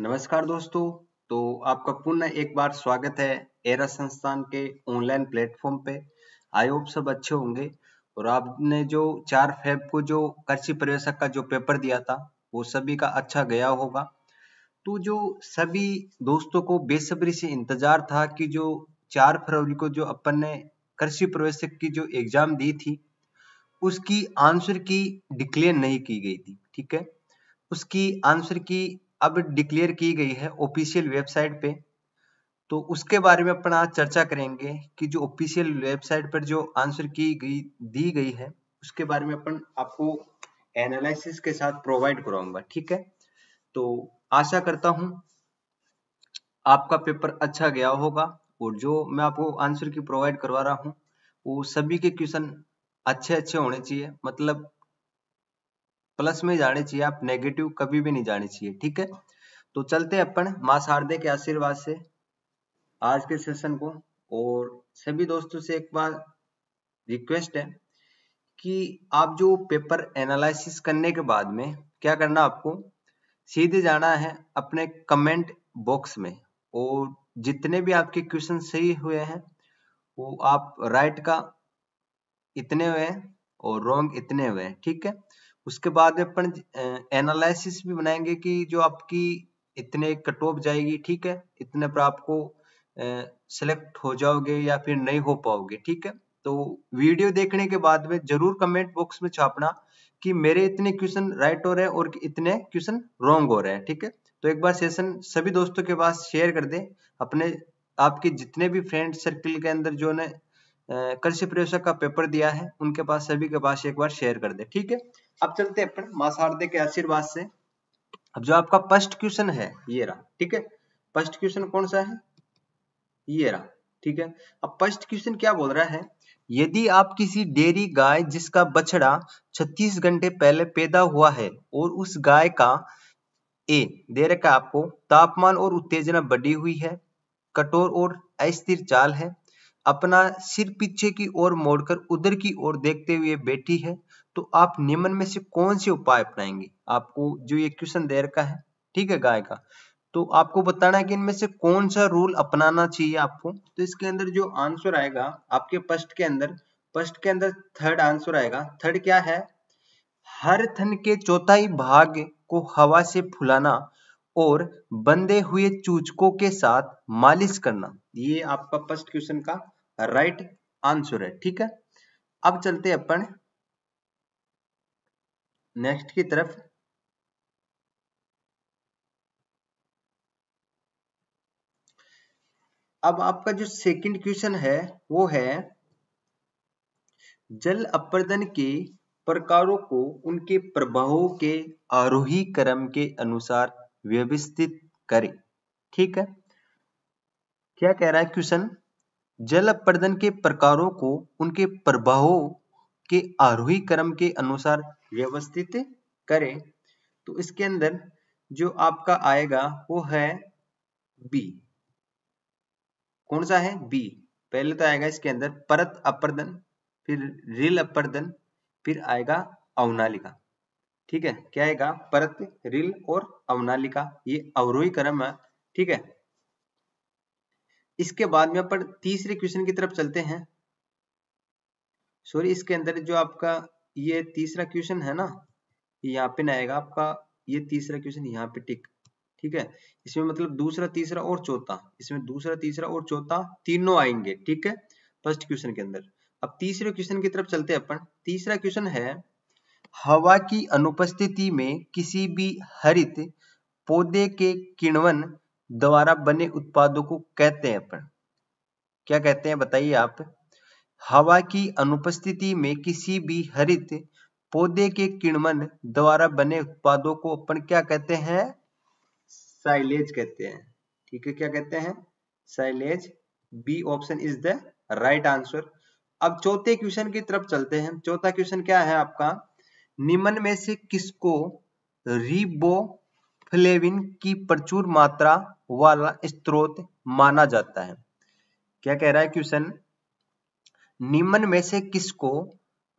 नमस्कार दोस्तों तो आपका पुनः एक बार स्वागत है एरा संस्थान के ऑनलाइन प्लेटफॉर्म पे आई होप सब अच्छे होंगे और आपने जो चार फेब को जो कृषि प्रवेशक का जो पेपर दिया था वो सभी का अच्छा गया होगा तो जो सभी दोस्तों को बेसब्री से इंतजार था कि जो चार फरवरी को जो अपन ने कृषि प्रवेशक की जो एग्जाम दी थी उसकी आंसर की डिक्लेयर नहीं की गई थी ठीक है उसकी आंसर की अब डिक्लेयर की गई है ऑफिशियल वेबसाइट पे तो उसके बारे में अपन आज चर्चा करेंगे कि जो ऑफिशियल वेबसाइट पर जो आंसर की गई दी गई है उसके बारे में अपन आपको एनालिसिस के साथ प्रोवाइड कराऊंगा ठीक है तो आशा करता हूं आपका पेपर अच्छा गया होगा और जो मैं आपको आंसर की प्रोवाइड करवा रहा हूँ वो सभी के क्वेश्चन अच्छे अच्छे होने चाहिए मतलब प्लस में जाने चाहिए आप नेगेटिव कभी भी नहीं जाने चाहिए ठीक है तो चलते हैं अपन माँ शारदे के आशीर्वाद से आज के सेशन को और सभी दोस्तों से एक बार रिक्वेस्ट है कि आप जो पेपर एनालिसिस करने के बाद में क्या करना आपको सीधे जाना है अपने कमेंट बॉक्स में और जितने भी आपके क्वेश्चन सही हुए हैं वो आप राइट का इतने हुए हैं और रॉन्ग इतने हुए हैं ठीक है उसके बाद अपन एनालिसिस भी बनाएंगे कि जो आपकी इतने कट ऑफ जाएगी ठीक है इतने पर आपको सेलेक्ट हो जाओगे या फिर नहीं हो पाओगे ठीक है तो वीडियो देखने के बाद में जरूर कमेंट बॉक्स में छापना कि मेरे इतने क्वेश्चन राइट हो रहे हैं और इतने क्वेश्चन रॉन्ग हो रहे हैं ठीक है तो एक बार सेशन सभी दोस्तों के पास शेयर कर दें अपने आपके जितने भी फ्रेंड सर्किल के अंदर जो ने कृषि प्रवेशक का पेपर दिया है उनके पास सभी के पास एक बार शेयर कर दें ठीक है अब चलते हैं अपन शारदे के आशीर्वाद से अब जो आपका फर्स्ट क्वेश्चन है ये रहा ठीक है फर्स्ट क्वेश्चन कौन सा है ये रहा ठीक है अब फर्स्ट क्वेश्चन क्या बोल रहा है यदि आप किसी डेयरी गाय जिसका बछड़ा 36 घंटे पहले पैदा हुआ है और उस गाय का ए दे रखा आपको तापमान और उत्तेजना बढ़ी हुई है कठोर और अस्थिर चाल है अपना सिर पीछे की ओर मोड़कर उधर की ओर देखते हुए बैठी है तो आप निम्न में से कौन से उपाय अपनाएंगे आपको जो ये क्वेश्चन दे रखा है ठीक है गाय का तो आपको बताना है कि इनमें से कौन सा रूल अपनाना चाहिए आपको तो इसके अंदर जो आंसर आएगा आपके फर्स्ट के अंदर फर्स्ट के अंदर थर्ड आंसर आएगा थर्ड क्या है हर थन के चौथाई भाग को हवा से फुलाना और बंधे हुए चूचकों के साथ मालिश करना ये आपका फर्स्ट क्वेश्चन का राइट आंसर है ठीक है अब चलते अपन नेक्स्ट की तरफ अब आपका जो सेकंड क्वेश्चन है वो है जल अपर्दन के प्रकारों को उनके प्रभावों के आरोही क्रम के अनुसार व्यवस्थित करें ठीक है क्या कह रहा है क्वेश्चन जल अपर्दन के प्रकारों को उनके प्रभावों के आरोही क्रम के अनुसार व्यवस्थित करें तो इसके अंदर जो आपका आएगा वो है बी कौन सा है बी पहले तो आएगा इसके अंदर परत अपर्दन फिर रिल अपर्दन फिर आएगा अवनालिका ठीक है क्या आएगा परत रिल और अवनालिका ये अवरोही क्रम है ठीक है इसके बाद में अपन तीसरे क्वेश्चन की तरफ चलते हैं सॉरी इसके अंदर जो आपका ये तीसरा क्वेश्चन है ना यहाँ पे ना आएगा आपका ये तीसरा क्वेश्चन यहाँ पे टिक ठीक है इसमें मतलब दूसरा तीसरा और चौथा इसमें दूसरा तीसरा और चौथा तीनों आएंगे ठीक है फर्स्ट क्वेश्चन के अंदर अब तीसरे क्वेश्चन की तरफ चलते हैं अपन तीसरा क्वेश्चन है हवा की अनुपस्थिति में किसी भी हरित पौधे के किणवन द्वारा बने उत्पादों को कहते हैं अपन क्या कहते हैं बताइए आप हवा की अनुपस्थिति में किसी भी हरित पौधे के किण्वन द्वारा बने उत्पादों को अपन क्या कहते हैं साइलेज कहते हैं ठीक है क्या कहते हैं silage B option is the right answer अब चौथे क्वेश्चन की तरफ चलते हैं चौथा क्वेश्चन क्या है आपका निम्न में से किसको रिबो फ्लेविन की प्रचुर मात्रा वाला स्त्रोत माना जाता है क्या कह रहा है क्वेश्चन निम्न में से किसको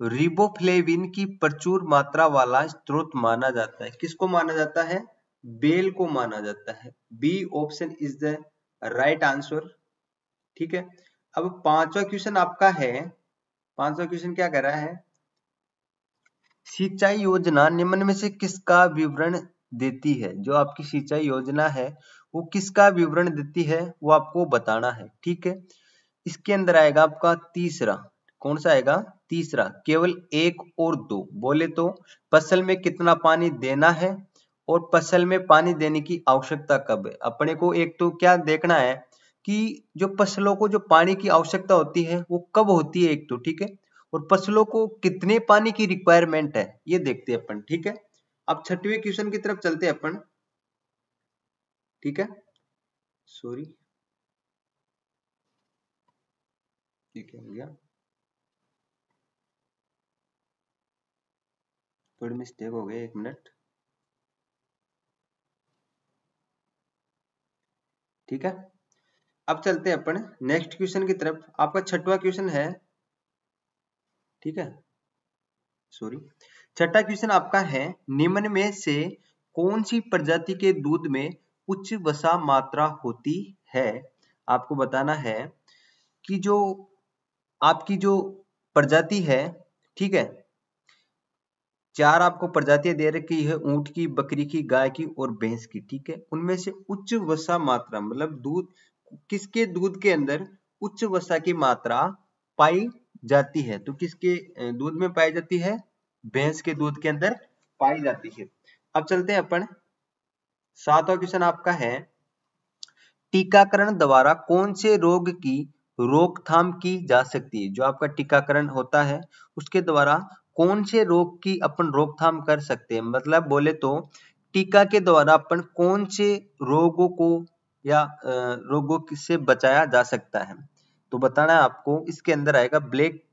रिबोफ्लेविन की प्रचुर मात्रा वाला स्रोत माना जाता है किसको माना जाता है बेल को माना जाता है B option is the right answer ठीक है अब पांचवा क्वेश्चन आपका है पांचवा क्वेश्चन क्या कह रहा है सिंचाई योजना निम्न में से किसका विवरण देती है जो आपकी सिंचाई योजना है वो किसका विवरण देती है वो आपको बताना है ठीक है इसके अंदर आएगा आपका तीसरा कौन सा आएगा तीसरा केवल एक और दो बोले तो फसल में कितना पानी देना है और फसल में पानी देने की आवश्यकता कब है अपने को एक तो क्या देखना है कि जो फसलों को जो पानी की आवश्यकता होती है वो कब होती है एक तो ठीक है और फसलों को कितने पानी की रिक्वायरमेंट है ये देखते हैं अपन ठीक है अब छठवें क्वेश्चन की तरफ चलते हैं अपन ठीक है सॉरी ये क्या हो गया थोड़ी मिस्टेक हो गई एक मिनट ठीक है अब चलते हैं अपन नेक्स्ट क्वेश्चन की तरफ आपका छठवा क्वेश्चन है ठीक है सॉरी छठा क्वेश्चन आपका है निम्न में से कौन सी प्रजाति के दूध में उच्च वसा मात्रा होती है आपको बताना है कि जो आपकी जो प्रजाति है ठीक है चार आपको प्रजातियां दे रखी है ऊंट की बकरी की गाय की और भैंस की ठीक है उनमें से उच्च वसा मात्रा मतलब दूध किसके दूध के अंदर उच्च वसा की मात्रा पाई जाती है तो किसके दूध में पाई जाती है भैंस के दूध के अंदर पाई जाती है अब चलते हैं अपन सातवा क्वेश्चन आपका है टीकाकरण द्वारा कौन से रोग की रोकथाम की जा सकती है जो आपका टीकाकरण होता है उसके द्वारा कौन से रोग की अपन रोकथाम कर सकते हैं मतलब बोले तो टीका के द्वारा अपन कौन से रोगों को या रोगों से बचाया जा सकता है तो बताना है आपको इसके अंदर आएगा ब्लैक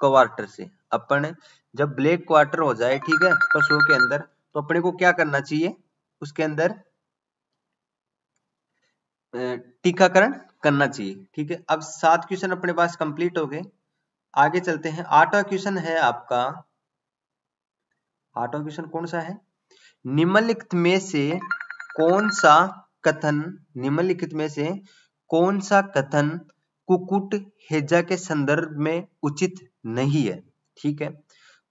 क्वार्टर से अपन जब ब्लैक क्वार्टर हो जाए ठीक है पशुओं के अंदर तो अपने को क्या करना चाहिए उसके अंदर टीकाकरण करना चाहिए ठीक है अब सात क्वेश्चन अपने पास कंप्लीट हो गए आगे चलते हैं आठवा क्वेश्चन है आपका आठवा क्वेश्चन कौन सा है निम्नलिखित में से कौन सा कथन निम्नलिखित में से कौन सा कथन कुकुट हेजा के संदर्भ में उचित नहीं है ठीक है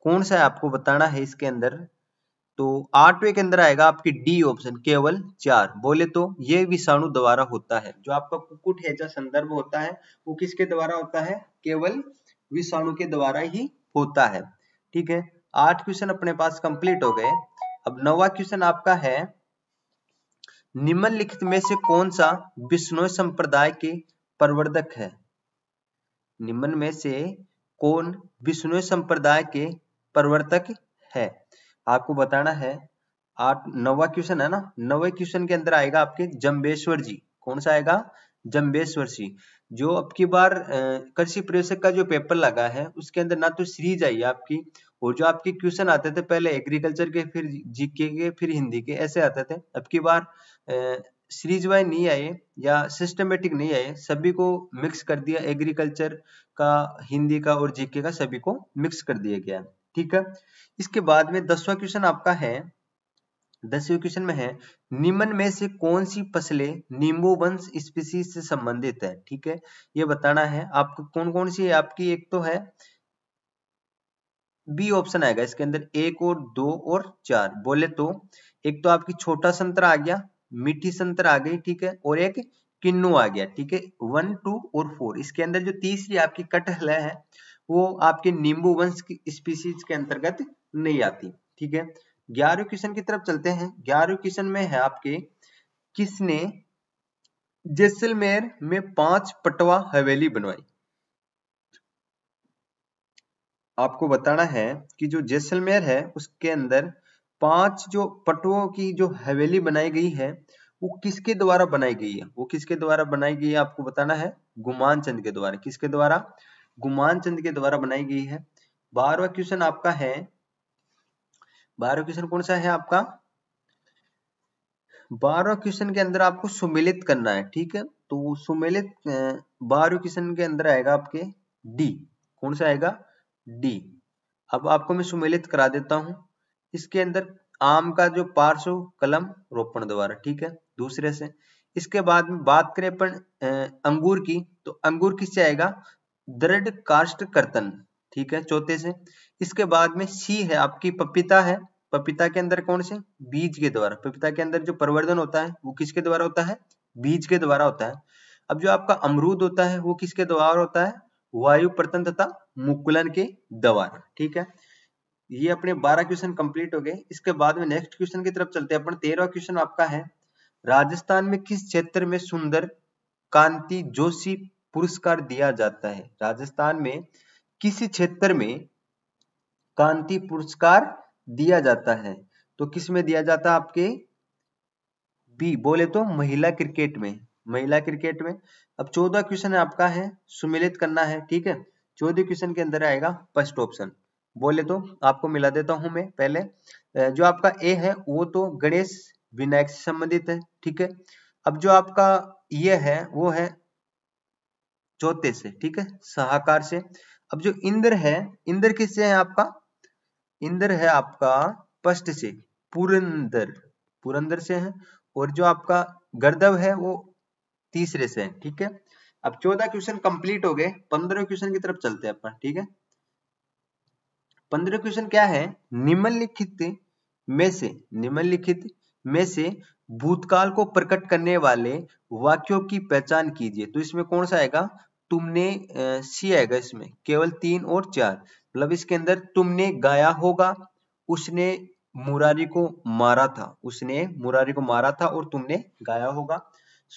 कौन सा है आपको बताना है इसके अंदर तो आठवें के अंदर आएगा आपकी डी ऑप्शन केवल चार बोले तो ये विषाणु द्वारा होता है जो आपका कुकुट हैजा संदर्भ होता है वो किसके द्वारा होता है केवल विषाणु के द्वारा ही होता है ठीक है आठ क्वेश्चन अपने पास कंप्लीट हो गए अब नवा क्वेश्चन आपका है निम्नलिखित में से कौन सा विष्णु संप्रदाय के प्रवर्धक है निम्न में से कौन विष्णु संप्रदाय के प्रवर्तक है आपको बताना है आठ नवा क्वेश्चन है ना नवे क्वेश्चन के अंदर आएगा आपके जम्बेश्वर जी कौन सा आएगा जम्बेश्वर जी जो अब की बार कृषि प्रवेशक का जो पेपर लगा है उसके अंदर ना तो सीरीज आई है आपकी और जो आपके क्वेश्चन आते थे पहले एग्रीकल्चर के फिर जीके के फिर हिंदी के ऐसे आते थे अब की बार सीरीज वाइज नहीं आए या सिस्टमेटिक नहीं आए सभी को मिक्स कर दिया एग्रीकल्चर का हिंदी का और जीके का सभी को मिक्स कर दिया गया ठीक है इसके बाद में दसवा क्वेश्चन आपका है दसवें क्वेश्चन में है निम्न में से कौन सी फसलें नींबू वंश स्पीसीज से संबंधित है ठीक है ये बताना है आपको कौन कौन सी है आपकी एक तो है बी ऑप्शन आएगा इसके अंदर एक और दो और चार बोले तो एक तो आपकी छोटा संतरा आ गया मीठी संतरा आ गई ठीक है और एक किन्नू आ गया ठीक है वन टू और फोर इसके अंदर जो तीसरी आपकी कटहल है वो आपके नींबू वंश की स्पीसीज के अंतर्गत नहीं आती ठीक है ग्यारह क्वेश्चन की तरफ चलते हैं ग्यारहवें क्वेश्चन में है आपके किसने जैसलमेर में पांच पटवा हवेली बनवाई आपको बताना है कि जो जैसलमेर है उसके अंदर पांच जो पटवों की जो हवेली बनाई गई है वो किसके द्वारा बनाई गई है वो किसके द्वारा बनाई गई है आपको बताना है गुमान चंद के द्वारा किसके द्वारा गुमान चंद के द्वारा बनाई गई है बारहवा क्वेश्चन आपका है बारहवा क्वेश्चन कौन सा है आपका बारहवा क्वेश्चन के अंदर आपको सुमिलित करना है ठीक है तो सुमिलित बारहवें क्वेश्चन के अंदर आएगा आपके डी कौन सा आएगा डी अब आपको मैं सुमिलित करा देता हूं इसके अंदर आम का जो पार्श्व कलम रोपण द्वारा ठीक है दूसरे से इसके बाद में बात करें अपन अंगूर की तो अंगूर किससे आएगा दृढ़ काष्ट कर्तन ठीक है चौथे से इसके बाद में सी है आपकी पपीता है पपीता के अंदर कौन से बीज के द्वारा पपीता के अंदर जो परिवर्धन होता है वो किसके द्वारा होता है बीज के द्वारा होता है अब जो आपका अमरूद होता है वो किसके द्वारा होता है वायु प्रतन तथा मुकुलन के द्वारा ठीक है ये अपने 12 क्वेश्चन कंप्लीट हो गए इसके बाद में नेक्स्ट क्वेश्चन की तरफ चलते हैं अपन तेरह क्वेश्चन आपका है राजस्थान में किस क्षेत्र में सुंदर कांति जोशी पुरस्कार दिया जाता है राजस्थान में किस क्षेत्र में कांति पुरस्कार दिया जाता है तो किस में दिया जाता है आपके बी बोले तो महिला क्रिकेट में महिला क्रिकेट में अब चौदह क्वेश्चन आपका है सुमिलित करना है ठीक है चौदह क्वेश्चन के अंदर आएगा फर्स्ट ऑप्शन बोले तो आपको मिला देता हूं मैं पहले जो आपका ए है वो तो गणेश विनायक से संबंधित है ठीक है अब जो आपका ये है वो है चौथे से ठीक है सहाकार से अब जो इंद्र है इंद्र किससे है आपका इंद्र है आपका पष्ट से पुरंदर पुरंदर से है और जो आपका गर्दव है वो तीसरे से है ठीक है अब चौदह क्वेश्चन कंप्लीट हो गए पंद्रह क्वेश्चन की तरफ चलते हैं अपन ठीक है पंद्रह क्वेश्चन क्या है निम्नलिखित में से निम्नलिखित में से भूतकाल को प्रकट करने वाले वाक्यों की पहचान कीजिए तो इसमें कौन सा आएगा तुमने सी आएगा इसमें केवल तीन और चार मतलब इसके अंदर तुमने गाया होगा उसने मुरारी को मारा था उसने मुरारी को मारा था और तुमने गाया होगा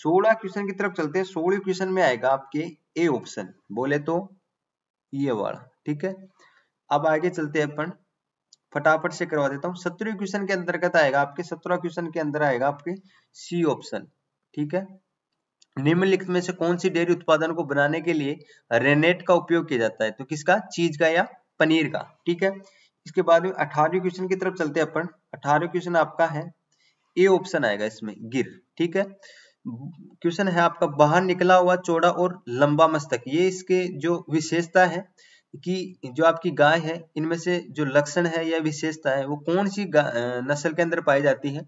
सोलह क्वेश्चन की तरफ चलते हैं सोलह क्वेश्चन में आएगा आपके ए ऑप्शन बोले तो ये वाला ठीक है अब आगे चलते हैं अपन फटाफट से करवा देता हूँ सत्रह क्वेश्चन के अंतर्गत आएगा आपके सत्रह क्वेश्चन के अंदर आएगा आपके सी ऑप्शन ठीक है निम्नलिखित में से कौन सी डेयरी उत्पादन को बनाने के लिए रेनेट का उपयोग किया जाता है तो किसका चीज का या पनीर का ठीक है इसके बाद में अठारहवीं क्वेश्चन की तरफ चलते हैं अपन अठारहवीं क्वेश्चन आपका है ए ऑप्शन आएगा इसमें गिर ठीक है क्वेश्चन है आपका बाहर निकला हुआ चौड़ा और लंबा मस्तक ये इसके जो विशेषता है कि जो आपकी गाय है इनमें से जो लक्षण है या विशेषता है वो कौन सी नस्ल के अंदर पाई जाती है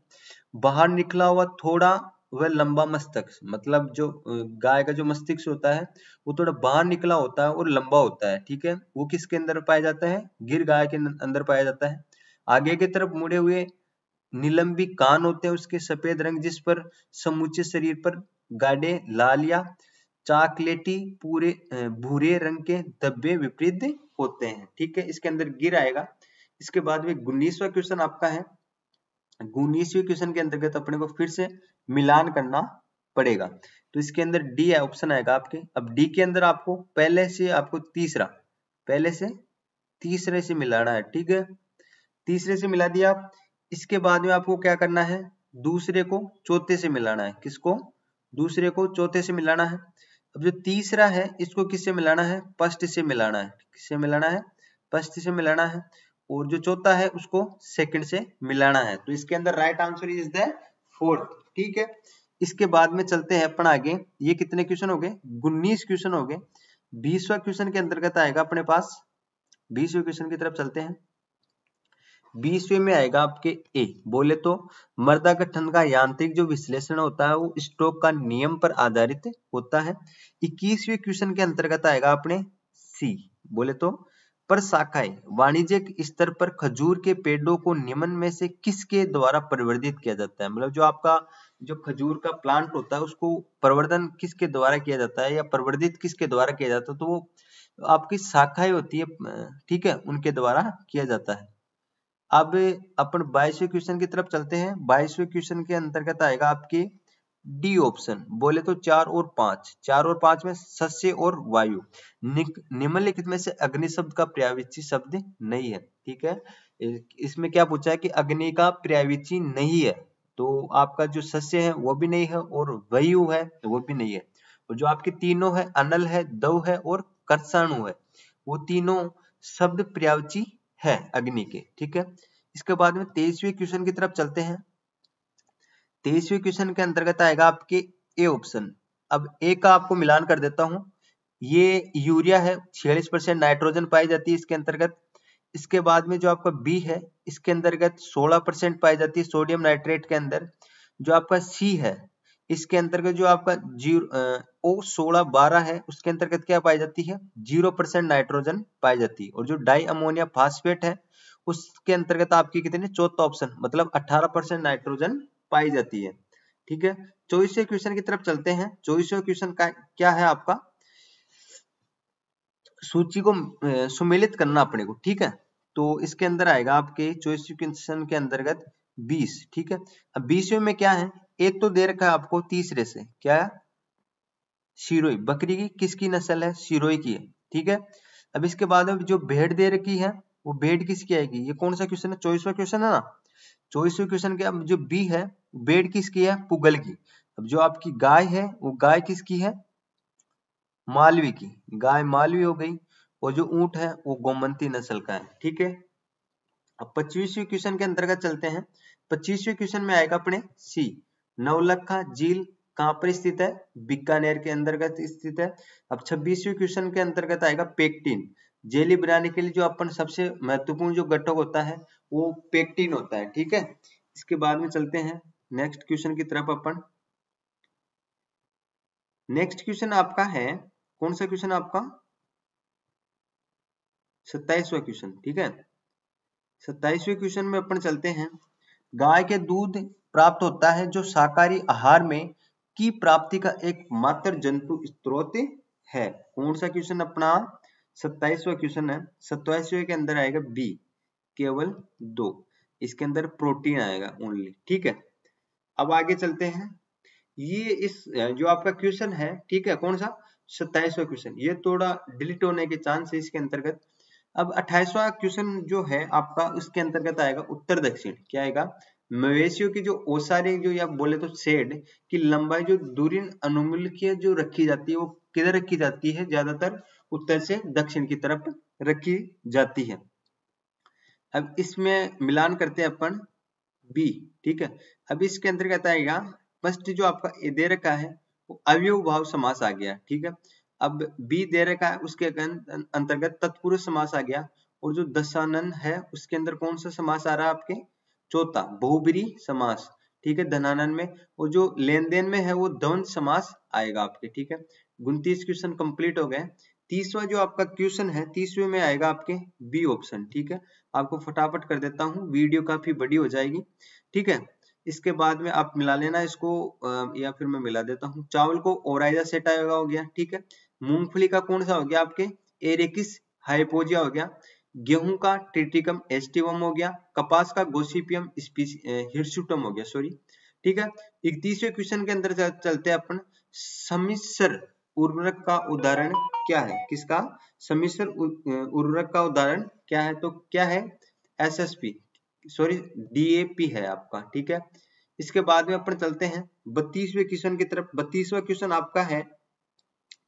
बाहर निकला हुआ थोड़ा वह लंबा मस्तक मतलब जो गाय का जो मस्तिष्क होता है वो थोड़ा बाहर निकला होता है और लंबा होता है ठीक है वो किसके अंदर पाया जाता है गिर गाय के अंदर पाया जाता है आगे की तरफ मुड़े हुए निलंबी कान होते हैं उसके सफेद रंग जिस पर समूचे शरीर पर गाढ़े लाल या चॉकलेटी पूरे भूरे रंग के धब्बे विपरीत होते हैं ठीक है इसके अंदर गिर आएगा इसके बाद में उन्नीसवा क्वेश्चन आपका है उन्नीसवें क्वेश्चन के अंतर्गत अपने को फिर से मिलान करना पड़ेगा तो इसके अंदर डी ऑप्शन आएगा आपके अब डी के अंदर आपको पहले से आपको तीसरा पहले से तीसरे से मिलाना है ठीक है तीसरे से मिला दिया आप इसके बाद में आपको क्या करना है दूसरे को चौथे से मिलाना है किसको दूसरे को चौथे से मिलाना है अब जो तीसरा है इसको किससे मिलाना है फर्स्ट से मिलाना है किससे मिलाना है फर्स्ट से मिलाना है और जो चौथा है उसको सेकंड से मिलाना है तो इसके अंदर right answer is the fourth ठीक है इसके बाद में चलते हैं अपन आगे ये कितने क्वेश्चन हो गए उन्नीस क्वेश्चन हो गए बीसवा क्वेश्चन के अंतर्गत आएगा अपने पास बीसवें क्वेश्चन की तरफ चलते हैं बीसवे में आएगा आपके ए बोले तो मर्दा गठन का यांत्रिक जो विश्लेषण होता है वो स्ट्रोक का नियम पर आधारित होता है इक्कीसवे क्वेश्चन के अंतर्गत आएगा अपने सी बोले तो पर शाखाए वाणिज्यिक स्तर पर खजूर के पेड़ों को निमन में से किसके द्वारा परिवर्तित किया जाता है मतलब जो आपका जो खजूर का प्लांट होता है उसको प्रवर्धन किसके द्वारा किया जाता है या परिवर्तित किसके द्वारा किया जाता है तो वो आपकी शाखाएं होती है ठीक है उनके द्वारा किया जाता है अब अपन बाईसवें क्वेश्चन की तरफ चलते हैं बाईसवें क्वेश्चन के अंतर्गत आएगा आपके डी ऑप्शन बोले तो चार और पांच चार और पांच में सस्य और वायु निम्नलिखित में से अग्नि शब्द का प्रयाविची शब्द नहीं है ठीक है इसमें क्या पूछा है कि अग्नि का प्रयाविची नहीं है तो आपका जो सस्य है वो भी नहीं है और वायु है तो वो भी नहीं है और जो आपके तीनों है अनल है दव है और कर्षाणु है वो तीनों शब्द प्रयावची है अग्नि के ठीक है इसके बाद में तेईसवे क्वेश्चन की तरफ चलते हैं तेईसवे क्वेश्चन के अंतर्गत आएगा आपके ए ऑप्शन अब ए का आपको मिलान कर देता हूं ये यूरिया है छियालीस परसेंट नाइट्रोजन पाई जाती है इसके अंतर्गत इसके बाद में जो आपका बी है इसके अंतर्गत सोलह परसेंट पाई जाती है सोडियम नाइट्रेट के अंदर जो आपका सी है इसके अंतर्गत जो आपका जीरो सोलह बारह है उसके अंतर्गत क्या पाई जाती है जीरो परसेंट नाइट्रोजन पाई जाती है और जो डाई अमोनिया फास्फेट है उसके अंतर्गत आपकी कितने चौथा ऑप्शन मतलब अठारह परसेंट नाइट्रोजन पाई जाती है ठीक है चौबीसवें क्वेश्चन की तरफ चलते हैं चौबीसवें क्वेश्चन का क्या है आपका सूची को सुमिलित करना अपने को ठीक है तो इसके अंदर आएगा आपके चौबीसवें क्वेश्चन के अंतर्गत बीस ठीक है अब बीसवें में क्या है एक तो दे रखा है आपको तीसरे से क्या है शिरोई बकरी की किसकी नस्ल है शिरोई की है ठीक है अब इसके बाद जो भेड़ दे रखी है वो भेड़ किसकी आएगी ये कौन सा क्वेश्चन है चौबीसवा क्वेश्चन है ना चौबीसवें क्वेश्चन के अब जो बी है भेड़ किसकी है पुगल की अब जो आपकी गाय है वो गाय किसकी है मालवी की गाय मालवी हो गई और जो ऊंट है वो गोमंती नस्ल का है ठीक है अब पच्चीसवें क्वेश्चन के अंतर्गत चलते हैं पच्चीसवें क्वेश्चन में आएगा अपने सी नवलखा झील कहाँ पर स्थित है बीकानेर के अंतर्गत स्थित है अब छब्बीसवें क्वेश्चन के अंतर्गत आएगा पेक्टिन जेली बनाने के लिए जो अपन सबसे महत्वपूर्ण जो घटक होता है वो पेक्टिन होता है ठीक है इसके बाद में चलते हैं नेक्स्ट क्वेश्चन की तरफ अपन नेक्स्ट क्वेश्चन आपका है कौन सा क्वेश्चन आपका सत्ताईसवा क्वेश्चन ठीक है सत्ताईसवें क्वेश्चन में अपन चलते हैं गाय के दूध प्राप्त होता है जो शाकाहारी आहार में की प्राप्ति का एकमात्र जंतु स्त्रोत है कौन सा क्वेश्चन अपना सत्ताईसवा क्वेश्चन है सत्ताईसवे के अंदर आएगा बी केवल दो इसके अंदर प्रोटीन आएगा ओनली ठीक है अब आगे चलते हैं ये इस जो आपका क्वेश्चन है ठीक है कौन सा सत्ताईसवा क्वेश्चन ये थोड़ा डिलीट होने के चांस है इसके अंतर्गत अब अट्ठाईसवा क्वेश्चन जो है आपका उसके अंतर्गत आएगा उत्तर दक्षिण क्या आएगा मवेशियों की जो ओसारी जो या बोले तो सेड की लंबाई जो दूरी अनुमूल्य जो रखी जाती है वो किधर रखी जाती है ज्यादातर उत्तर से दक्षिण की तरफ रखी जाती है अब इसमें मिलान करते हैं अपन बी ठीक है अब इसके अंतर्गत आएगा फर्स्ट जो आपका दे रखा है वो अवयव भाव समास आ गया ठीक है अब बी दे रखा है उसके अंतर्गत तत्पुरुष समास आ गया और जो दशानंद है उसके अंदर कौन सा समास आ रहा है आपके चौथा बहुबरी समास ठीक है धनानन में और जो लेन देन में है वो द्वंद समास आएगा आपके ठीक है उनतीस क्वेश्चन कंप्लीट हो गए तीसवा जो आपका क्वेश्चन है तीसवे में आएगा आपके बी ऑप्शन ठीक है आपको फटाफट कर देता हूँ वीडियो काफी बड़ी हो जाएगी ठीक है इसके बाद में आप मिला लेना इसको या फिर मैं मिला देता हूँ चावल को ओराइजा आएगा हो गया ठीक है मूंगफली का कौन सा हो गया आपके एरेकिस हाइपोजिया हो गया गेहूं का ट्रिटिकम एस्टिवम हो गया कपास का गोसिपियम हिर्सुटम हो गया सॉरी ठीक है इकतीसवें क्वेश्चन के अंदर चलते हैं अपन समिश्र उर्वरक का उदाहरण क्या है किसका समिश्र उर्वरक का उदाहरण क्या है तो क्या है एसएसपी सॉरी डीएपी है आपका ठीक है इसके बाद में अपन चलते हैं बत्तीसवें क्वेश्चन की तरफ बत्तीसवा क्वेश्चन आपका है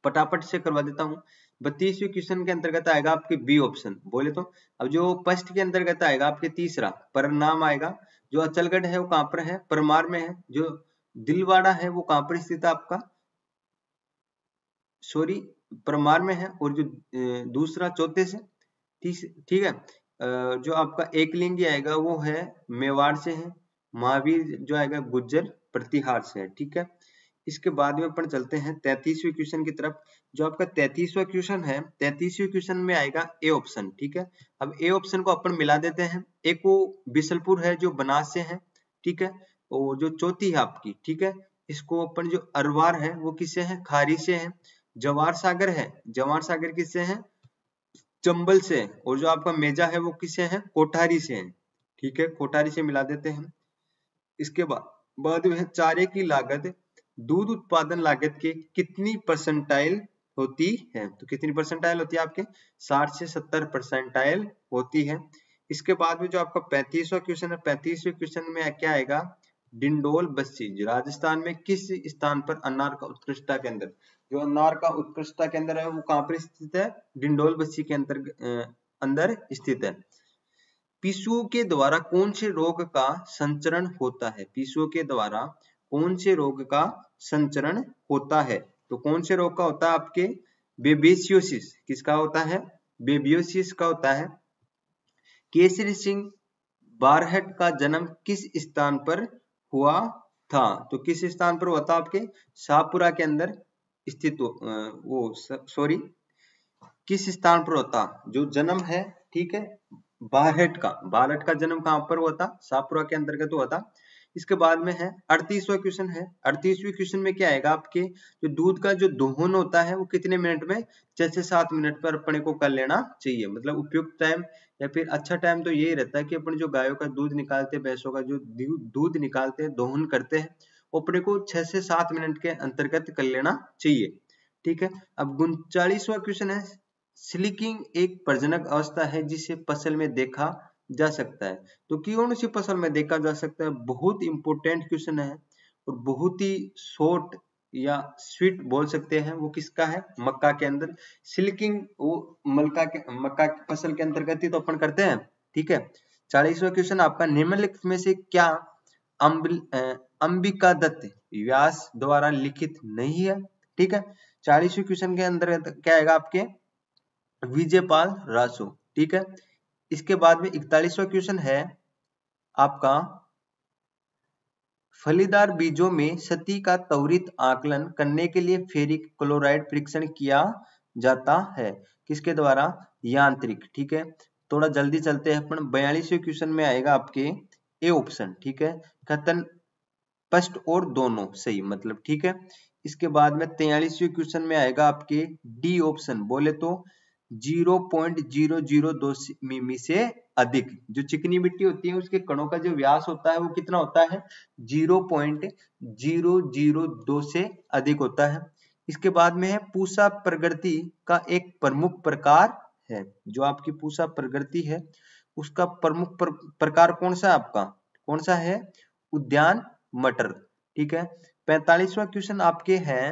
पटापट से करवा देता हूं बत्तीसवें क्वेश्चन के अंतर्गत आएगा आपके बी ऑप्शन बोले तो अब जो फर्स्ट के अंतर्गत आएगा आपके तीसरा पर नाम आएगा जो अचलगढ़ है वो कहां पर है परमार में है जो दिलवाड़ा है वो कहां पर स्थित है आपका सॉरी परमार में है और जो दूसरा चौथे से ठीक है जो आपका एक लिंगी आएगा वो है मेवाड़ से है महावीर जो आएगा गुज्जर प्रतिहार से है ठीक है इसके बाद में अपन चलते हैं तैतीसवें क्वेश्चन की तरफ जो आपका तैतीसवा क्वेश्चन है तैतीसवें क्वेश्चन में आएगा ए ऑप्शन ठीक है अब ए ऑप्शन को अपन मिला देते हैं एक वो बिसलपुर है जो बनास से है ठीक है और जो चौथी है आपकी ठीक है इसको अपन जो अरवार है वो किससे है खारी से है जवार सागर है जवार सागर किससे है चंबल से और जो आपका मेजा है वो किससे है कोठारी से है ठीक है कोठारी से मिला देते हैं इसके बाद बाद में चारे की लागत दूध उत्पादन लागत के कितनी परसेंटाइल होती है तो कितनी परसेंटाइल होती है आपके 60 से 70 परसेंटाइल होती है इसके बाद में जो आपका पैंतीसवा क्वेश्चन है पैंतीसवें क्वेश्चन में क्या आएगा डिंडोल बस्सी राजस्थान में किस स्थान पर अनार का उत्कृष्टता केंद्र जो अनार का उत्कृष्टता केंद्र है वो कहाँ पर स्थित है डिंडोल बस्सी के अंतर अंदर स्थित है पिशुओं के द्वारा कौन से रोग का संचरण होता है पिशुओं के द्वारा कौन से रोग का संचरण होता है तो कौन से रोग का होता है आपके बेबेसियोसिस किसका होता है बेबियोसिस का होता है केसरी सिंह बारहट का जन्म किस स्थान पर हुआ था तो किस स्थान पर हुआ था आपके शाहपुरा के अंदर स्थित वो सॉरी किस स्थान पर होता जो जन्म है ठीक है बारहट का बारहट का जन्म कहां पर हुआ था शाहपुरा के अंतर्गत हुआ था इसके बाद में है अड़तीसवा क्वेश्चन है अड़तीसवें क्वेश्चन में क्या आएगा आपके जो तो दूध का जो दोहन होता है वो कितने मिनट में छह से सात मिनट पर अपने को कर लेना चाहिए मतलब उपयुक्त टाइम या फिर अच्छा टाइम तो यही रहता है कि अपने जो गायों का दूध निकालते हैं भैंसों का जो दूध निकालते हैं दोहन करते हैं वो अपने को छह से सात मिनट के अंतर्गत कर लेना चाहिए ठीक है अब उनचालीसवा क्वेश्चन है स्लिकिंग एक प्रजनक अवस्था है जिसे फसल में देखा जा सकता है तो क्यों सी फसल में देखा जा सकता है बहुत इंपॉर्टेंट क्वेश्चन है और बहुत ही शॉर्ट या स्वीट बोल सकते हैं वो किसका है मक्का के अंदर सिल्किंग वो मलका के मक्का की फसल के अंतर्गत ही तो अपन करते हैं ठीक है चालीसवा क्वेश्चन आपका निम्नलिखित में से क्या अंबिका दत्त व्यास द्वारा लिखित नहीं है ठीक है चालीसवें क्वेश्चन के अंदर क्या आएगा आपके विजयपाल रासो ठीक है इसके बाद में इकतालीसवा क्वेश्चन है आपका फलीदार बीजों में सती का त्वरित आकलन करने के लिए फेरिक क्लोराइड परीक्षण किया जाता है किसके द्वारा यांत्रिक ठीक है थोड़ा जल्दी चलते हैं अपन बयालीसवें क्वेश्चन में आएगा आपके ए ऑप्शन ठीक है कथन स्पष्ट और दोनों सही मतलब ठीक है इसके बाद में तेयालीसवें क्वेश्चन में आएगा आपके डी ऑप्शन बोले तो 0.002 मिमी से अधिक जो चिकनी मिट्टी होती है उसके कणों का जो व्यास होता है वो कितना होता है 0.002 से अधिक होता है इसके बाद में है पूसा प्रगति का एक प्रमुख प्रकार है जो आपकी पूसा प्रगति है उसका प्रमुख प्र, प्रकार कौन सा आपका कौन सा है उद्यान मटर ठीक है पैतालीसवा क्वेश्चन आपके है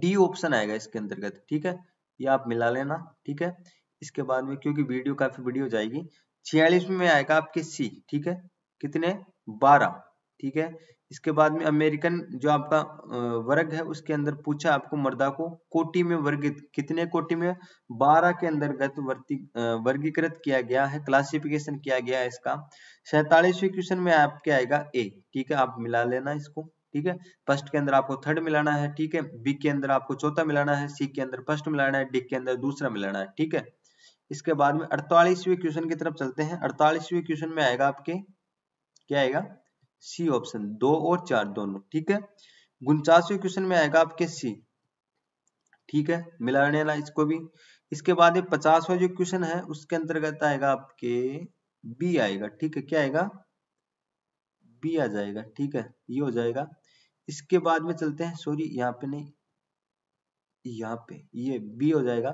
डी ऑप्शन आएगा इसके अंतर्गत ठीक है ये आप मिला लेना ठीक है इसके बाद में क्योंकि वीडियो काफी बड़ी हो जाएगी छियालीस में आएगा आपके सी ठीक है कितने बारह ठीक है इसके बाद में अमेरिकन जो आपका वर्ग है उसके अंदर पूछा आपको मर्दा को कोटि में वर्गित कितने कोटि में बारह के अंतर्गत वर्गीकृत किया गया है क्लासिफिकेशन किया गया है इसका सैतालीसवें क्वेश्चन में आपके आएगा ए ठीक है आप मिला लेना इसको ठीक है फर्स्ट के अंदर आपको थर्ड मिलाना है ठीक है बी के अंदर आपको चौथा मिलाना है सी के अंदर फर्स्ट मिलाना है डी के अंदर दूसरा मिलाना है ठीक है इसके बाद में अड़तालीसवें क्वेश्चन की तरफ चलते हैं अड़तालीसवें क्वेश्चन में आएगा आपके क्या आएगा सी ऑप्शन दो और चार दोनों ठीक है उनचासवें क्वेश्चन में आएगा आपके सी ठीक है मिलाने ला इसको भी इसके बाद ये पचासवा जो क्वेश्चन है उसके अंतर्गत आएगा आपके बी आएगा ठीक है क्या आएगा बी आ जाएगा ठीक है ये हो जाएगा इसके बाद में चलते हैं सॉरी यहाँ पे नहीं यहाँ पे ये बी हो जाएगा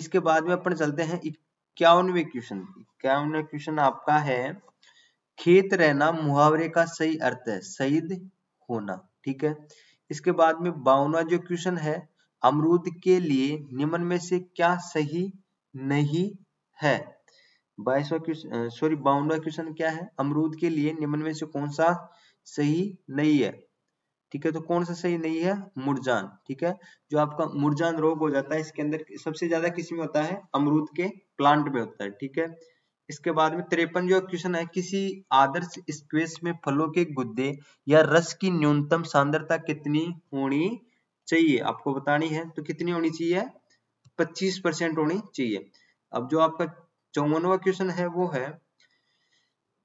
इसके बाद में अपन चलते हैं इक्यावनवे क्वेश्चन इक्यावनवे क्वेश्चन आपका है खेत रहना मुहावरे का सही अर्थ है शहीद होना ठीक है इसके बाद में बावनवा जो क्वेश्चन है अमरूद के लिए निम्न में से क्या सही नहीं है बाईसवा क्वेश्चन सॉरी बावनवा क्वेश्चन क्या है अमरूद के लिए निम्न में से कौन सा सही नहीं है ठीक है तो कौन सा सही नहीं है मुरजान ठीक है जो आपका मुरजान रोग हो जाता है इसके अंदर सबसे ज्यादा किस में होता है अमरूद के प्लांट में होता है ठीक है इसके बाद में त्रेपन जो क्वेश्चन है किसी आदर्श स्पेस में फलों के गुद्दे या रस की न्यूनतम सांद्रता कितनी होनी चाहिए आपको बतानी है तो कितनी होनी चाहिए 25 परसेंट होनी चाहिए अब जो आपका चौवनवा क्वेश्चन है वो है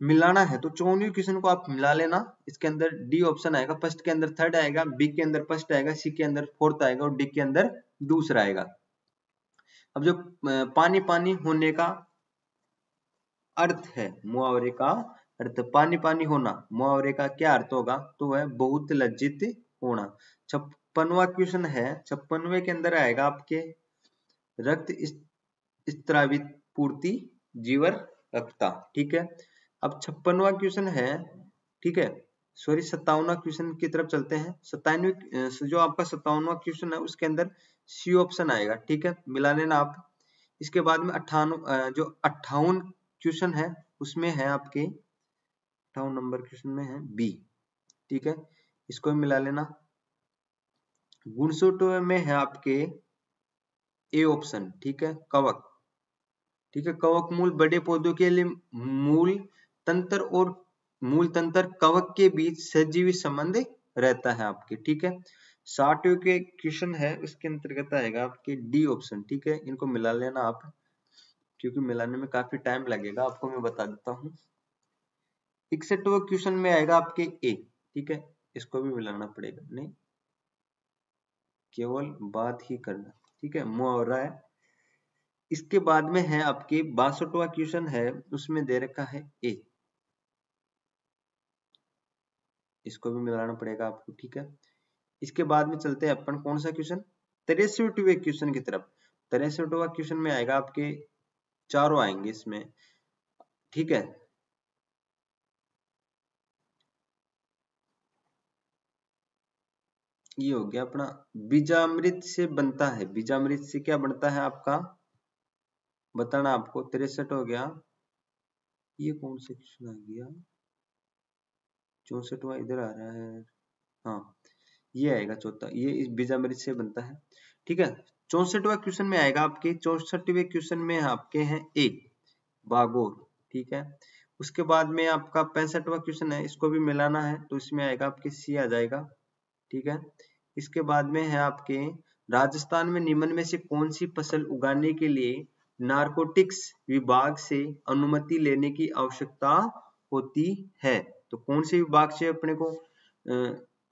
मिलाना है तो चौनवी क्वेश्चन को आप मिला लेना इसके अंदर डी ऑप्शन आएगा फर्स्ट के अंदर थर्ड आएगा बी के अंदर फर्स्ट आएगा सी के अंदर फोर्थ आएगा और डी के अंदर दूसरा आएगा अब जो पानी पानी होने का अर्थ है मुआवरे का अर्थ पानी पानी होना मुआवरे का क्या अर्थ होगा तो वह बहुत लज्जित होना छप्पनवा क्वेश्चन है छप्पनवे के अंदर आएगा आपके रक्त इस पूर्ति जीवर रक्ता ठीक है अब छप्पनवा क्वेश्चन है ठीक है सॉरी सत्तावनवा क्वेश्चन की तरफ चलते हैं सत्तानवे जो आपका सत्तावनवा क्वेश्चन है उसके अंदर सी ऑप्शन आएगा ठीक है मिला लेना आप इसके बाद में अट्ठान जो अट्ठावन क्वेश्चन है उसमें है आपके अट्ठावन नंबर क्वेश्चन में है बी ठीक है इसको भी मिला लेना गुणसूट में है आपके ए ऑप्शन ठीक है कवक ठीक है कवक मूल बड़े पौधों के लिए मूल तंत्र और मूल तंत्र कवक के बीच सजीवी संबंध रहता है आपके ठीक है साठवे के क्वेश्चन है उसके अंतर्गत आएगा आपके डी ऑप्शन ठीक है इनको मिला लेना आप क्योंकि मिलाने में काफी टाइम लगेगा आपको मैं बता देता हूँ इकसठवा क्वेश्चन में आएगा आपके ए ठीक है इसको भी मिलाना पड़ेगा नहीं केवल बात ही करना ठीक है मुआवरा है इसके बाद में है आपके बासठवा क्वेश्चन है उसमें दे रखा है ए इसको भी मिलाना पड़ेगा आपको ठीक है इसके बाद में चलते हैं अपन कौन सा क्वेश्चन तिरसठवे क्वेश्चन की तरफ तिरसठवा क्वेश्चन में आएगा आपके चारों आएंगे इसमें ठीक है ये हो गया अपना बीजामृत से बनता है बीजामृत से क्या बनता है आपका बताना आपको तिरसठ हो गया ये कौन सा क्वेश्चन आ गया चौसठवा इधर आ रहा है हाँ ये आएगा चौथा ये इस बीजा मरीज से बनता है ठीक है चौसठवा क्वेश्चन में आएगा आपके चौसठवें क्वेश्चन में आपके हैं एक बागोर ठीक है उसके बाद में आपका पैंसठवा क्वेश्चन है इसको भी मिलाना है तो इसमें आएगा आपके सी आ जाएगा ठीक है इसके बाद में है आपके राजस्थान में निम्न में से कौन सी फसल उगाने के लिए नारकोटिक्स विभाग से अनुमति लेने की आवश्यकता होती है तो कौन से विभाग से अपने को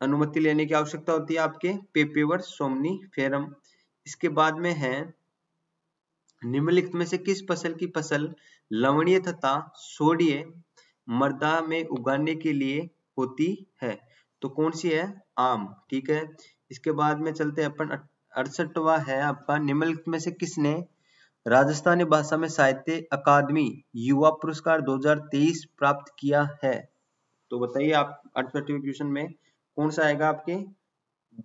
अनुमति लेने की आवश्यकता होती है आपके पेपेवर सोमनी फेरम इसके बाद में है निम्नलिखित में से किस फसल की फसल लवणीय तथा सोडिय मर्दा में उगाने के लिए होती है तो कौन सी है आम ठीक है इसके बाद में चलते हैं अपन अड़सठवा है आपका निम्नलिखित में से किसने राजस्थानी भाषा में साहित्य अकादमी युवा पुरस्कार 2023 प्राप्त किया है तो बताइए आप अड़सठवें क्वेश्चन में कौन सा आएगा आपके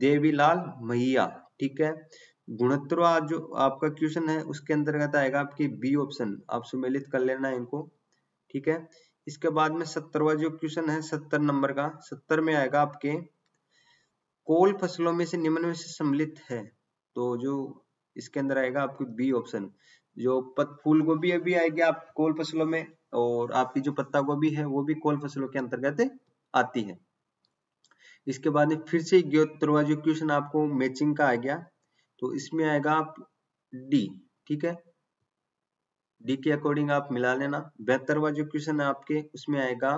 देवीलाल मैया ठीक है गुणहत्तरवा जो आपका क्वेश्चन है उसके अंतर्गत आएगा आपके बी ऑप्शन आप सुमेलित कर लेना इनको ठीक है इसके बाद में सत्तरवा जो क्वेश्चन है सत्तर नंबर का सत्तर में आएगा आपके कोल फसलों में से निम्न में से सम्मिलित है तो जो इसके अंदर आएगा आपके बी ऑप्शन जो पत फूल गोभी अभी आएगी आप कोल फसलों में और आपकी जो पत्ता गोभी है वो भी कोल फसलों के अंतर्गत आती है इसके बाद फिर से जो क्वेश्चन आपको मैचिंग का आ गया तो इसमें आएगा आप डी ठीक है डी के अकॉर्डिंग आप मिला लेना बेहतरवा जो क्वेश्चन है आपके उसमें आएगा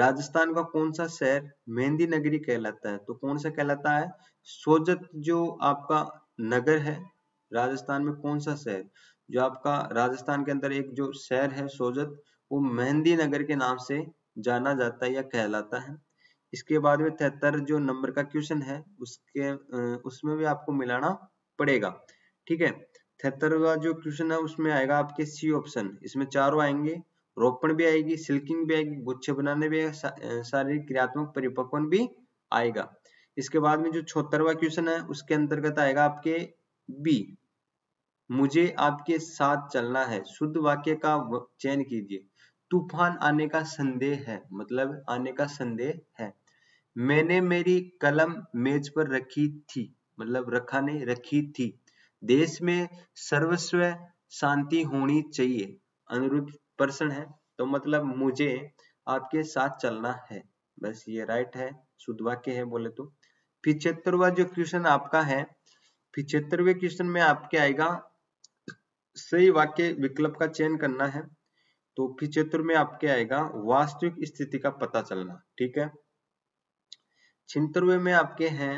राजस्थान का कौन सा शहर मेहंदी नगरी कहलाता है तो कौन सा कहलाता है सोजत जो आपका नगर है राजस्थान में कौन सा शहर जो आपका राजस्थान के अंदर एक जो शहर है सोजत वो मेहंदी नगर के नाम से जाना जाता है या कहलाता है इसके बाद में तिहत्तर जो नंबर का क्वेश्चन है उसके उसमें भी आपको मिलाना पड़ेगा ठीक है तिहत्तरवा जो क्वेश्चन है उसमें आएगा आपके सी ऑप्शन इसमें चारों आएंगे रोपण भी आएगी सिल्किंग भी आएगी गुच्छे बनाने भी शारीरिक क्रियात्मक परिपक्वन भी आएगा इसके बाद में जो छोहत्तरवा क्वेश्चन है उसके अंतर्गत आएगा आपके बी मुझे आपके साथ चलना है शुद्ध वाक्य का चयन कीजिए तूफान आने का संदेह है मतलब आने का संदेह है मैंने मेरी कलम मेज पर रखी थी मतलब रखा नहीं रखी थी देश में सर्वस्व शांति होनी चाहिए अनुरुद्ध प्रश्न है तो मतलब मुझे आपके साथ चलना है बस ये राइट है शुद्ध वाक्य है बोले तो पिछहत्तरवा जो क्वेश्चन आपका है पिछहत्तरवे क्वेश्चन में आपके आएगा सही वाक्य विकल्प का चयन करना है तो क्षेत्र में आपके आएगा वास्तविक स्थिति का पता चलना ठीक है छिंतरवे में आपके हैं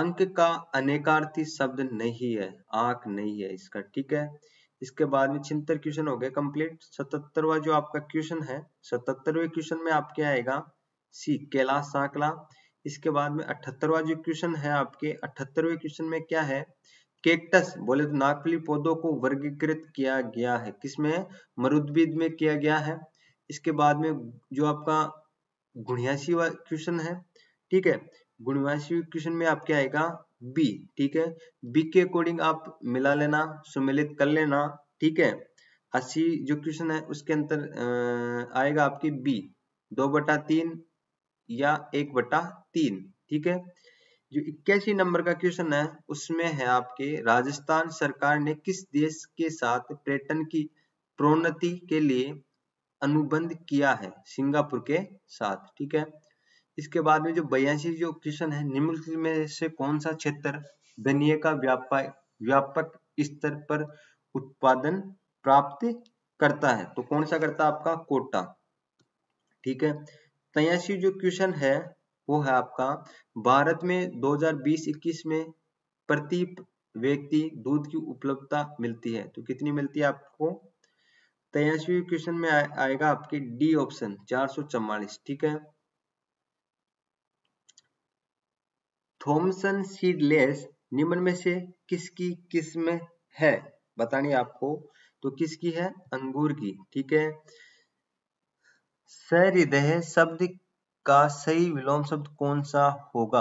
अंक का अनेकार्थी शब्द नहीं है आंख नहीं है इसका ठीक है इसके बाद में छिंतर क्वेश्चन हो गया कंप्लीट सतरवा जो आपका क्वेश्चन है सतरवे क्वेश्चन में आपके आएगा सी कैलाश साकला इसके बाद में अठहत्तरवा जो क्वेश्चन है आपके अठहत्तरवे क्वेश्चन में क्या है केक्टस बोले तो नाकफली पौधों को वर्गीकृत किया गया है किसमें मरुद्भिद में किया गया है इसके बाद में जो आपका गुणियासी क्वेश्चन है ठीक है गुणवासी क्वेश्चन में आपके आएगा बी ठीक है बी के अकॉर्डिंग आप मिला लेना सुमिलित कर लेना ठीक है अस्सी जो क्वेश्चन है उसके अंतर आएगा आपकी बी दो बटा तीन या एक बटा तीन ठीक है जो इक्यासी नंबर का क्वेश्चन है उसमें है आपके राजस्थान सरकार ने किस देश के साथ पर्यटन की प्रोन्नति के लिए अनुबंध किया है सिंगापुर के साथ ठीक है इसके बाद में जो बयासी जो क्वेश्चन है निम्नलिखित में से कौन सा क्षेत्र धनिये का व्यापक व्यापक स्तर पर उत्पादन प्राप्त करता है तो कौन सा करता है आपका कोटा ठीक है तयासी जो क्वेश्चन है वो है आपका भारत में 2020-21 में प्रति व्यक्ति दूध की उपलब्धता मिलती है तो कितनी मिलती है आपको तेईसवीं क्वेश्चन में आ, आएगा आपके डी ऑप्शन चार ठीक है थॉमसन सीडलेस निम्न में से किसकी किस्म है बतानी आपको तो किसकी है अंगूर की ठीक है सहृदय शब्द का सही विलोम शब्द कौन सा होगा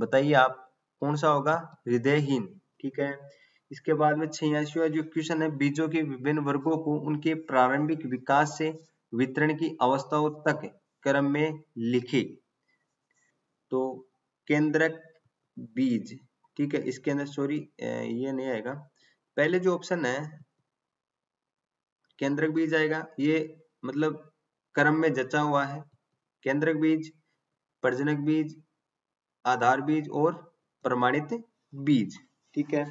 बताइए आप कौन सा होगा हृदयहीन ठीक है इसके बाद में छियासीवा जो क्वेश्चन है बीजों के विभिन्न वर्गों को उनके प्रारंभिक विकास से वितरण की अवस्थाओं तक क्रम में लिखे तो केंद्रक बीज ठीक है इसके अंदर सॉरी ये नहीं आएगा पहले जो ऑप्शन है केंद्रक बीज आएगा ये मतलब क्रम में जचा हुआ है केंद्रक बीज प्रजनक बीज आधार बीज और प्रमाणित बीज ठीक है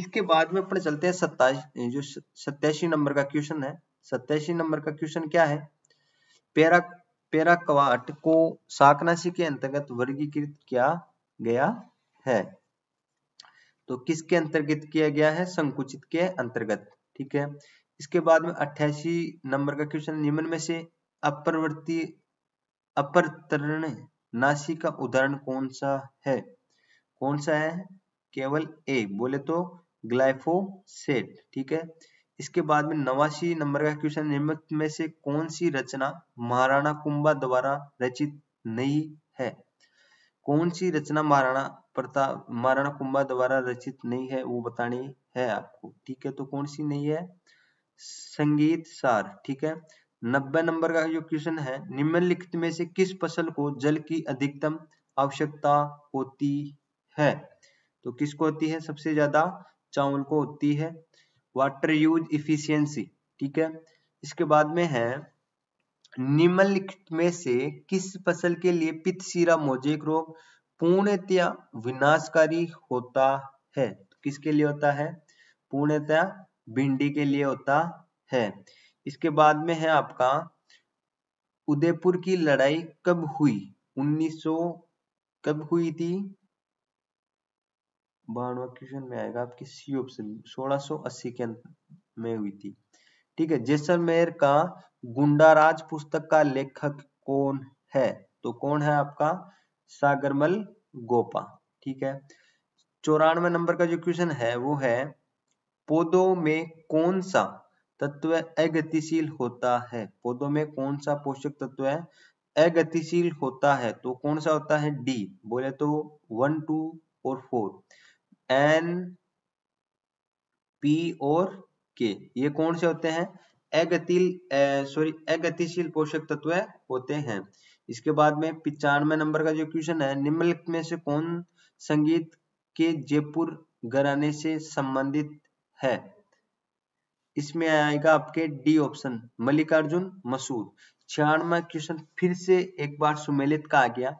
इसके बाद में अपने चलते हैं सत्ताईस जो सत्यासी नंबर का क्वेश्चन है सत्यासी नंबर का क्वेश्चन क्या है पेरा पेरा कवाट को शाकनाशी के अंतर्गत वर्गीकृत किया गया है तो किसके अंतर्गत किया गया है संकुचित के अंतर्गत ठीक है इसके बाद में अट्ठासी नंबर का क्वेश्चन निम्न में से अपरवर्ती अपरतरण नासी का उदाहरण कौन सा है कौन सा है केवल ए बोले तो ग्लाइफोसेट ठीक है इसके बाद में नवासी नंबर का क्वेश्चन निम्न में से कौन सी रचना महाराणा कुंभा द्वारा रचित नहीं है कौन सी रचना महाराणा प्रताप महाराणा कुंभा द्वारा रचित नहीं है वो बतानी है आपको ठीक है तो कौन सी नहीं है संगीत सार ठीक है नब्बे नंबर का जो क्वेश्चन है निम्नलिखित में से किस फसल को जल की अधिकतम आवश्यकता होती है तो किसको होती है सबसे ज्यादा चावल को होती है वाटर यूज इफिशियंसी ठीक है इसके बाद में है निम्नलिखित में से किस फसल के लिए पित्तशीरा मोजेक रोग पूर्णतया विनाशकारी होता है तो किसके लिए होता है पूर्णतया भिंडी के लिए होता है इसके बाद में है आपका उदयपुर की लड़ाई कब हुई 1900 कब हुई थी बानवा क्वेश्चन में आएगा आपकी सी ऑप्शन 1680 के अंत में हुई थी ठीक है जैसलमेर का गुंडाराज पुस्तक का लेखक कौन है तो कौन है आपका सागरमल गोपा ठीक है चौरानवे नंबर का जो क्वेश्चन है वो है पौधों में कौन सा तत्व अगतिशील होता है पौधों में कौन सा पोषक तत्व है अगतिशील होता है तो कौन सा होता है डी बोले तो वन टू और फोर एन पी और के ये कौन से होते हैं अगतिल सॉरी अगतिशील पोषक तत्व होते हैं इसके बाद में पिचानवे नंबर का जो क्वेश्चन है निम्नलिखित में से कौन संगीत के जयपुर घराने से संबंधित है इसमें आएगा आपके डी ऑप्शन मल्लिकार्जुन मसूद छियानवा क्वेश्चन फिर से एक बार सुमेलित का आ गया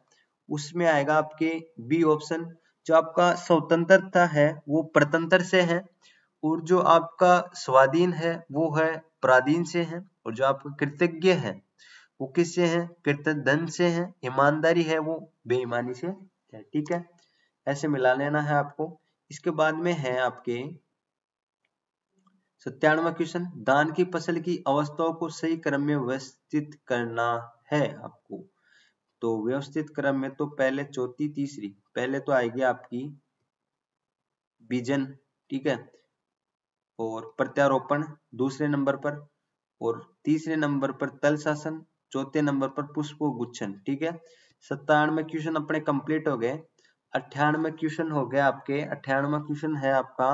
उसमें आएगा आपके बी ऑप्शन जो आपका स्वतंत्रता है वो प्रतंत्र से है और जो आपका स्वाधीन है वो है प्राधीन से है और जो आपका कृतज्ञ है वो किससे है कृतधन से है ईमानदारी है वो बेईमानी से है ठीक है ऐसे मिला लेना है आपको इसके बाद में है आपके सत्तानवा क्वेश्चन दान की फसल की अवस्थाओं को सही क्रम में व्यवस्थित करना है आपको तो व्यवस्थित क्रम में तो पहले चौथी तीसरी पहले तो आएगी आपकी बीजन ठीक है और प्रत्यारोपण दूसरे नंबर पर और तीसरे नंबर पर तल शासन चौथे नंबर पर पुष्प गुच्छन ठीक है सत्तानवे क्वेश्चन अपने कंप्लीट हो गए अठानवे क्वेश्चन हो गए आपके अठानवा क्वेश्चन है आपका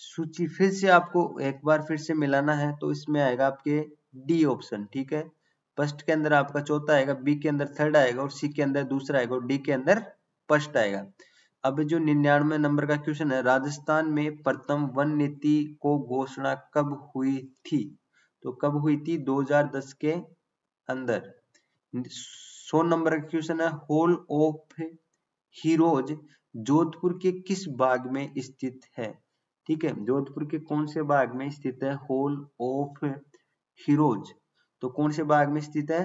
सूची फिर से आपको एक बार फिर से मिलाना है तो इसमें आएगा आपके डी ऑप्शन ठीक है फर्स्ट के अंदर आपका चौथा आएगा बी के अंदर थर्ड आएगा और सी के अंदर दूसरा आएगा और डी के अंदर फर्स्ट आएगा अब जो निन्यानवे नंबर का क्वेश्चन है राजस्थान में प्रथम वन नीति को घोषणा कब हुई थी तो कब हुई थी 2010 के अंदर सो नंबर का क्वेश्चन है होल ऑफ हीरोज जोधपुर के किस भाग में स्थित है ठीक है जोधपुर के कौन से भाग में स्थित है होल ऑफ हीरोज तो कौन से भाग में स्थित है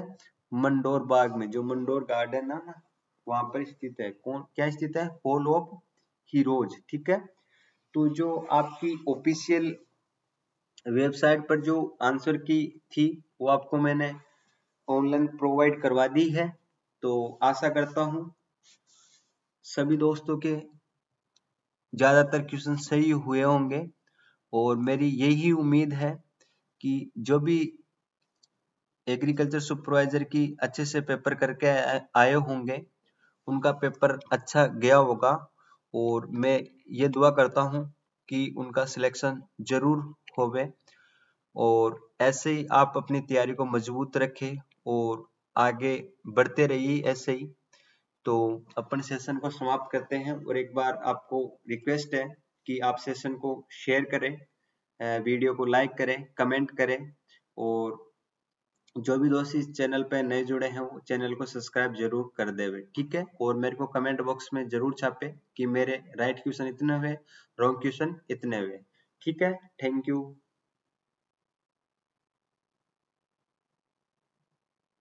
मंडोर बाग में जो मंडोर गार्डन है ना वहां पर स्थित है कौन क्या स्थित है होल ऑफ हीरोज ठीक है तो जो आपकी ऑफिशियल वेबसाइट पर जो आंसर की थी वो आपको मैंने ऑनलाइन प्रोवाइड करवा दी है तो आशा करता हूं सभी दोस्तों के ज़्यादातर क्वेश्चन सही हुए होंगे और मेरी यही उम्मीद है कि जो भी एग्रीकल्चर सुपरवाइजर की अच्छे से पेपर करके आए होंगे उनका पेपर अच्छा गया होगा और मैं ये दुआ करता हूँ कि उनका सिलेक्शन जरूर होवे और ऐसे ही आप अपनी तैयारी को मजबूत रखें और आगे बढ़ते रहिए ऐसे ही तो अपन सेशन को समाप्त करते हैं और एक बार आपको रिक्वेस्ट है कि आप सेशन को शेयर करें वीडियो को लाइक करें कमेंट करें और जो भी दोस्त इस चैनल पे नए जुड़े हैं वो चैनल को सब्सक्राइब जरूर कर देवे ठीक है और मेरे को कमेंट बॉक्स में जरूर छापे कि मेरे राइट क्वेश्चन इतने हुए रॉन्ग क्वेश्चन इतने हुए ठीक है थैंक यू